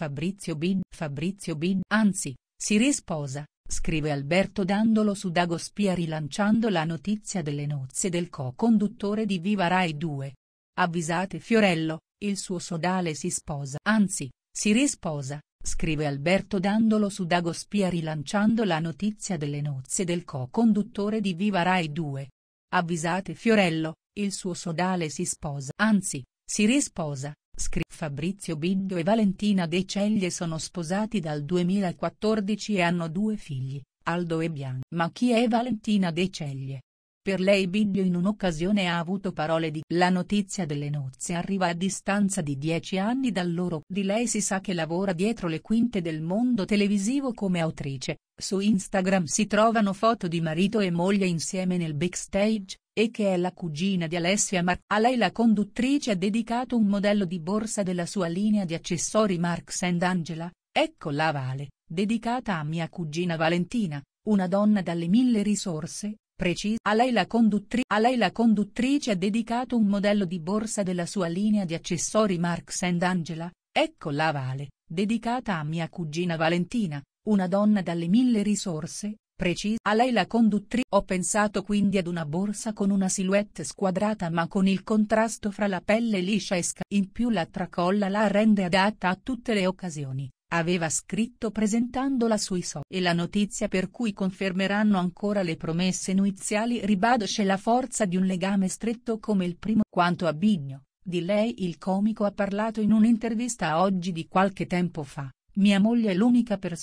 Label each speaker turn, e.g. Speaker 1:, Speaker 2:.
Speaker 1: Fabrizio Bin, Fabrizio Bin, anzi, si risposa, scrive Alberto Dandolo su Dago Spia rilanciando la notizia delle nozze del co-conduttore di Viva Rai 2. Avvisate Fiorello, il suo sodale si sposa, anzi, si risposa, scrive Alberto Dandolo su Dago Spia rilanciando la notizia delle nozze del co-conduttore di Viva Rai 2. Avvisate Fiorello, il suo sodale si sposa, anzi, si risposa, scrive Fabrizio Biggio e Valentina De Ceglie sono sposati dal 2014 e hanno due figli, Aldo e Bianca. Ma chi è Valentina De Ceglie? Per lei Bibbio in un'occasione ha avuto parole di La notizia delle nozze arriva a distanza di dieci anni dal loro. Di lei si sa che lavora dietro le quinte del mondo televisivo come autrice, su Instagram si trovano foto di marito e moglie insieme nel backstage, e che è la cugina di Alessia Mar. A lei la conduttrice ha dedicato un modello di borsa della sua linea di accessori Marks Angela, ecco la Vale, dedicata a mia cugina Valentina, una donna dalle mille risorse, precisa. A lei, a lei la, conduttrice ha dedicato un modello di borsa della sua linea di accessori Marks Angela, ecco la Vale, dedicata a mia cugina Valentina, una donna dalle mille risorse, precisa a lei la conduttrice. Ho pensato quindi ad una borsa con una silhouette squadrata ma con il contrasto fra la pelle liscia e sca. In più la tracolla la rende adatta a tutte le occasioni, aveva scritto presentandola sui social. E la notizia per cui confermeranno ancora le promesse nuiziali ribadisce la forza di un legame stretto come il primo. Quanto a Bigno, di lei il comico ha parlato in un'intervista a Oggi di qualche tempo fa. Mia moglie è l'unica persona.